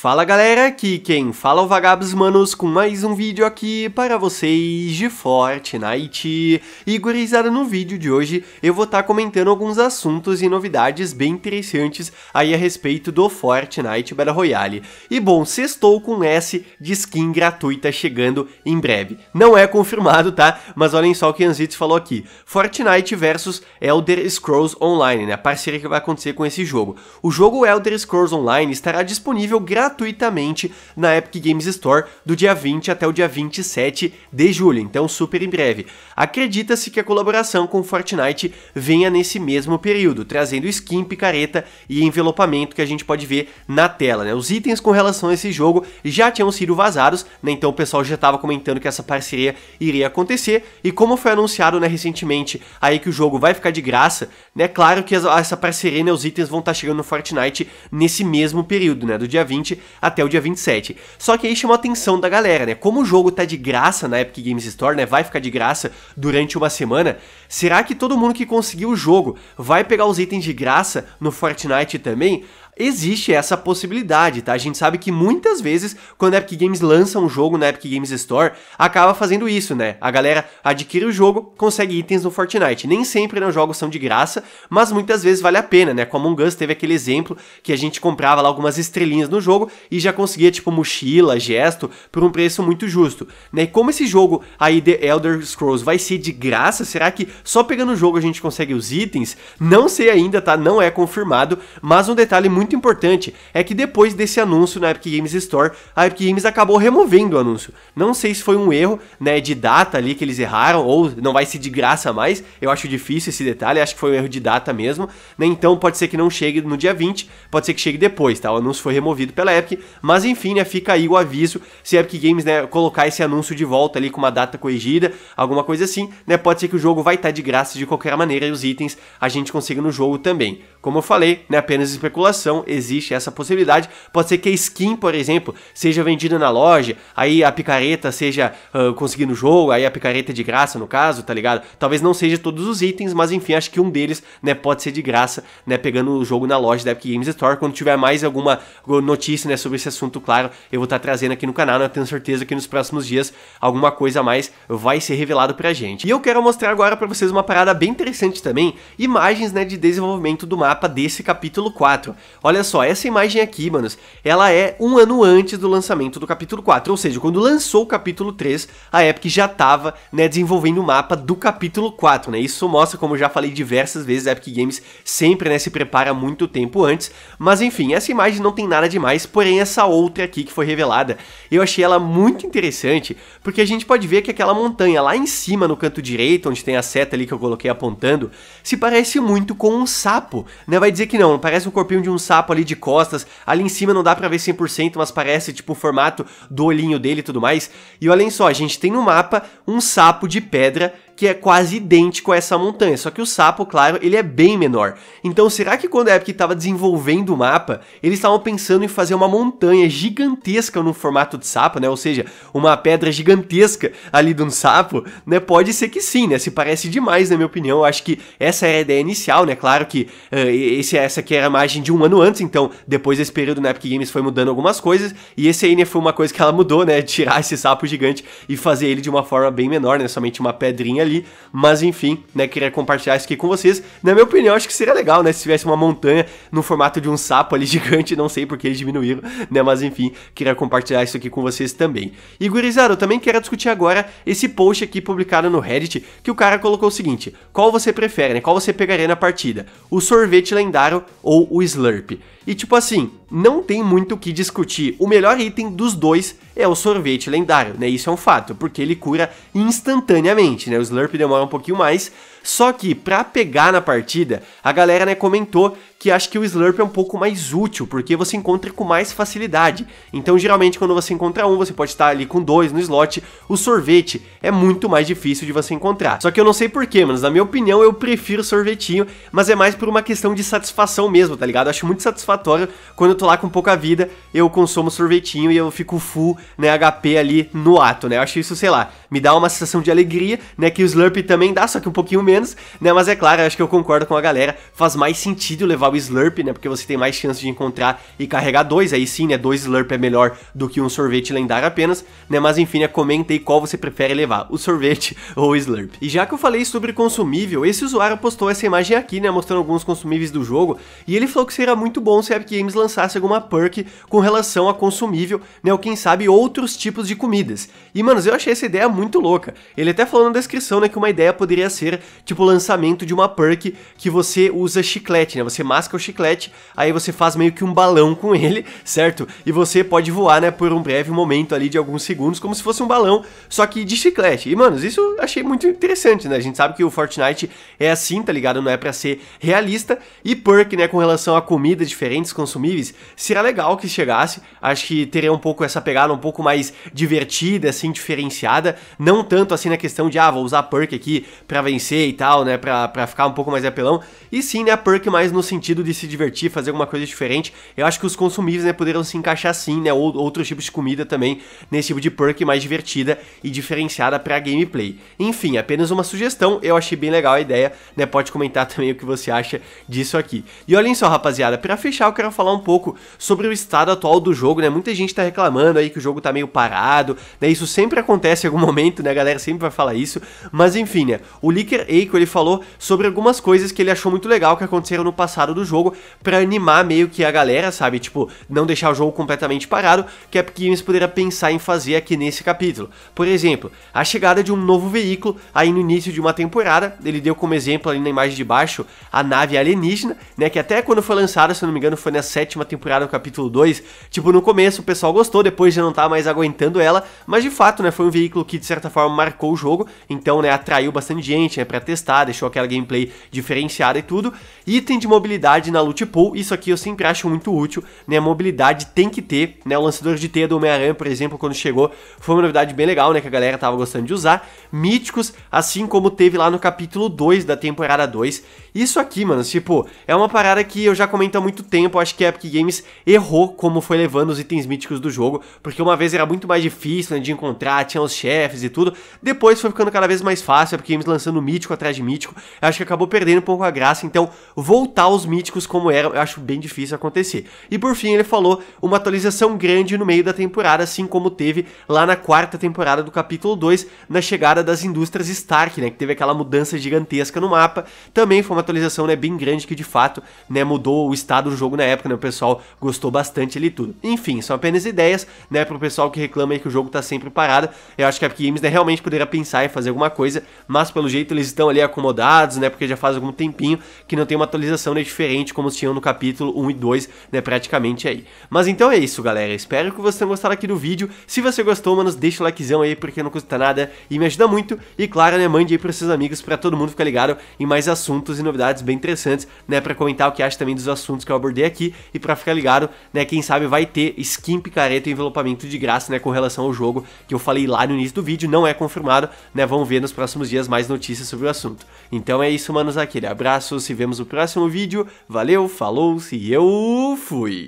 Fala galera, aqui quem fala é o Vagabos Manos com mais um vídeo aqui para vocês de Fortnite. E gurizada, no vídeo de hoje eu vou estar tá comentando alguns assuntos e novidades bem interessantes aí a respeito do Fortnite Battle Royale. E bom, sextou com S de skin gratuita chegando em breve. Não é confirmado, tá? Mas olhem só o que Anzitz falou aqui. Fortnite versus Elder Scrolls Online, né? A parceria que vai acontecer com esse jogo. O jogo Elder Scrolls Online estará disponível gratuitamente gratuitamente na Epic Games Store do dia 20 até o dia 27 de julho, então super em breve. Acredita-se que a colaboração com Fortnite venha nesse mesmo período, trazendo skin, picareta e envelopamento que a gente pode ver na tela. Né? Os itens com relação a esse jogo já tinham sido vazados, né? então o pessoal já estava comentando que essa parceria iria acontecer, e como foi anunciado né, recentemente aí que o jogo vai ficar de graça, né? Claro que essa parceria, né, os itens vão estar tá chegando no Fortnite nesse mesmo período, né? Do dia 20 até o dia 27. Só que aí chamou a atenção da galera, né? Como o jogo tá de graça na Epic Games Store, né? Vai ficar de graça durante uma semana. Será que todo mundo que conseguiu o jogo vai pegar os itens de graça no Fortnite também? existe essa possibilidade, tá? A gente sabe que muitas vezes, quando a Epic Games lança um jogo na Epic Games Store, acaba fazendo isso, né? A galera adquire o jogo, consegue itens no Fortnite. Nem sempre né, os jogos são de graça, mas muitas vezes vale a pena, né? Como Among Us teve aquele exemplo que a gente comprava lá algumas estrelinhas no jogo e já conseguia, tipo, mochila, gesto, por um preço muito justo, né? E como esse jogo aí, The Elder Scrolls, vai ser de graça, será que só pegando o jogo a gente consegue os itens? Não sei ainda, tá? Não é confirmado, mas um detalhe muito muito importante é que depois desse anúncio na Epic Games Store, a Epic Games acabou removendo o anúncio. Não sei se foi um erro né, de data ali que eles erraram, ou não vai ser de graça mais, eu acho difícil esse detalhe, acho que foi um erro de data mesmo, né? então pode ser que não chegue no dia 20, pode ser que chegue depois, tá? O anúncio foi removido pela Epic, mas enfim, né, fica aí o aviso, se a Epic Games né, colocar esse anúncio de volta ali com uma data corrigida, alguma coisa assim, né, pode ser que o jogo vai estar tá de graça de qualquer maneira e os itens a gente consiga no jogo também. Como eu falei, né, apenas especulação, então existe essa possibilidade. Pode ser que a skin, por exemplo, seja vendida na loja, aí a picareta seja uh, conseguindo o jogo, aí a picareta é de graça, no caso, tá ligado? Talvez não seja todos os itens, mas enfim, acho que um deles, né, pode ser de graça, né, pegando o jogo na loja da Epic Games Store. Quando tiver mais alguma notícia, né, sobre esse assunto, claro, eu vou estar tá trazendo aqui no canal, né? Eu tenho certeza que nos próximos dias alguma coisa a mais vai ser revelado pra gente. E eu quero mostrar agora pra vocês uma parada bem interessante também, imagens, né, de desenvolvimento do mapa desse capítulo 4. Olha só, essa imagem aqui, manos, ela é um ano antes do lançamento do capítulo 4, ou seja, quando lançou o capítulo 3, a Epic já estava né, desenvolvendo o mapa do capítulo 4, né? Isso mostra, como eu já falei diversas vezes, a Epic Games sempre né, se prepara muito tempo antes, mas enfim, essa imagem não tem nada demais, porém essa outra aqui que foi revelada, eu achei ela muito interessante, porque a gente pode ver que aquela montanha lá em cima, no canto direito, onde tem a seta ali que eu coloquei apontando, se parece muito com um sapo, né? Vai dizer que não, parece o corpinho de um sapo ali de costas, ali em cima não dá pra ver 100%, mas parece tipo o formato do olhinho dele e tudo mais. E olhem só, a gente tem no mapa um sapo de pedra que é quase idêntico a essa montanha, só que o sapo, claro, ele é bem menor. Então será que quando a Epic estava desenvolvendo o mapa, eles estavam pensando em fazer uma montanha gigantesca no formato de sapo, né? Ou seja, uma pedra gigantesca ali de um sapo, né? Pode ser que sim, né? Se parece demais, na minha opinião. Eu acho que essa era a ideia inicial, né? Claro que uh, esse, essa aqui era a margem de um ano antes, então depois desse período na Epic Games foi mudando algumas coisas, e esse aí, né, foi uma coisa que ela mudou, né? Tirar esse sapo gigante e fazer ele de uma forma bem menor, né? Somente uma pedrinha ali ali, mas enfim, né, queria compartilhar isso aqui com vocês. Na minha opinião, acho que seria legal, né, se tivesse uma montanha no formato de um sapo ali gigante, não sei porque eles diminuíram, né, mas enfim, queria compartilhar isso aqui com vocês também. E gurizada, eu também quero discutir agora esse post aqui publicado no Reddit, que o cara colocou o seguinte, qual você prefere, né, qual você pegaria na partida, o sorvete lendário ou o Slurp? E tipo assim, não tem muito o que discutir. O melhor item dos dois é o sorvete lendário, né? Isso é um fato, porque ele cura instantaneamente, né? O Slurp demora um pouquinho mais, só que para pegar na partida, a galera né, comentou que acha que o Slurp é um pouco mais útil, porque você encontra com mais facilidade. Então, geralmente, quando você encontra um, você pode estar ali com dois no slot. O sorvete é muito mais difícil de você encontrar. Só que eu não sei porquê, mas na minha opinião, eu prefiro sorvetinho, mas é mais por uma questão de satisfação mesmo, tá ligado? Eu acho muito satisfatório quando tô lá com pouca vida, eu consumo sorvetinho e eu fico full, né, HP ali no ato, né? Eu acho isso, sei lá, me dá uma sensação de alegria, né, que o Slurp também dá, só que um pouquinho menos, né? Mas é claro, acho que eu concordo com a galera, faz mais sentido levar o Slurp, né? Porque você tem mais chance de encontrar e carregar dois, aí sim, né, dois Slurp é melhor do que um sorvete lendário apenas, né? Mas enfim, né, comenta aí qual você prefere levar, o sorvete ou o Slurp. E já que eu falei sobre consumível, esse usuário postou essa imagem aqui, né, mostrando alguns consumíveis do jogo, e ele falou que seria muito bom se a Epic Games lançasse ganhasse alguma perk com relação a consumível, né, ou quem sabe outros tipos de comidas. E, manos, eu achei essa ideia muito louca. Ele até falou na descrição, né, que uma ideia poderia ser, tipo, o lançamento de uma perk que você usa chiclete, né, você masca o chiclete, aí você faz meio que um balão com ele, certo? E você pode voar, né, por um breve momento ali de alguns segundos, como se fosse um balão, só que de chiclete. E, manos, isso eu achei muito interessante, né, a gente sabe que o Fortnite é assim, tá ligado? Não é para ser realista, e perk, né, com relação a comidas diferentes, consumíveis, seria legal que chegasse. Acho que teria um pouco essa pegada um pouco mais divertida, assim, diferenciada. Não tanto assim na questão de, ah, vou usar a perk aqui pra vencer e tal, né? Pra, pra ficar um pouco mais apelão. E sim, né, a perk mais no sentido de se divertir, fazer alguma coisa diferente. Eu acho que os consumíveis, né, poderiam se encaixar sim, né? Ou outros tipos de comida também nesse tipo de perk mais divertida e diferenciada pra gameplay. Enfim, apenas uma sugestão. Eu achei bem legal a ideia, né? Pode comentar também o que você acha disso aqui. E olhem só, rapaziada, pra fechar eu quero falar um pouco pouco sobre o estado atual do jogo, né? Muita gente tá reclamando aí que o jogo tá meio parado, né? Isso sempre acontece em algum momento, né? A galera sempre vai falar isso, mas enfim, né? O Licker Eiko, ele falou sobre algumas coisas que ele achou muito legal que aconteceram no passado do jogo para animar meio que a galera, sabe? Tipo, não deixar o jogo completamente parado, que a é Epic Games poderia pensar em fazer aqui nesse capítulo. Por exemplo, a chegada de um novo veículo aí no início de uma temporada, ele deu como exemplo ali na imagem de baixo a nave alienígena, né, que até quando foi lançada, se não me engano, foi na sétima temporada temporada, o capítulo 2, tipo, no começo o pessoal gostou, depois já não tá mais aguentando ela, mas de fato, né, foi um veículo que de certa forma marcou o jogo, então, né, atraiu bastante gente, né, pra testar, deixou aquela gameplay diferenciada e tudo. Item de mobilidade na loot pool, isso aqui eu sempre acho muito útil, né, mobilidade tem que ter, né, o lançador de teia do Homem-Aranha, por exemplo, quando chegou, foi uma novidade bem legal, né, que a galera tava gostando de usar. Míticos, assim como teve lá no capítulo 2 da temporada 2. Isso aqui, mano, tipo, é uma parada que eu já comento há muito tempo, acho que a Epic Games errou como foi levando os itens míticos do jogo, porque uma vez era muito mais difícil né, de encontrar, tinha os chefes e tudo, depois foi ficando cada vez mais fácil, a é Epic Games lançando mítico atrás de mítico, eu acho que acabou perdendo um pouco a graça, então voltar aos míticos como eram, eu acho bem difícil acontecer. E por fim ele falou uma atualização grande no meio da temporada, assim como teve lá na quarta temporada do capítulo 2, na chegada das indústrias Stark, né, que teve aquela mudança gigantesca no mapa, também foi uma atualização né, bem grande que de fato né, mudou o estado do jogo na época, né, o pessoal pessoal gostou bastante ali tudo. Enfim, são apenas ideias, né, pro pessoal que reclama aí que o jogo tá sempre parado. Eu acho que a Epic Games, né, realmente poderia pensar em fazer alguma coisa, mas pelo jeito eles estão ali acomodados, né, porque já faz algum tempinho que não tem uma atualização, né, diferente como tinham no capítulo 1 e 2, né, praticamente aí. Mas então é isso, galera. Espero que vocês tenham gostado aqui do vídeo. Se você gostou, mano deixa o likezão aí, porque não custa nada e me ajuda muito. E claro, né, mande aí pros seus amigos para todo mundo ficar ligado em mais assuntos e novidades bem interessantes, né, para comentar o que acha também dos assuntos que eu abordei aqui e para fica ligado, né? Quem sabe vai ter skin picareta e envelopamento de graça, né? Com relação ao jogo que eu falei lá no início do vídeo, não é confirmado, né? Vão ver nos próximos dias mais notícias sobre o assunto. Então é isso, manos, aquele abraço, se vemos no próximo vídeo, valeu, falou, se eu fui!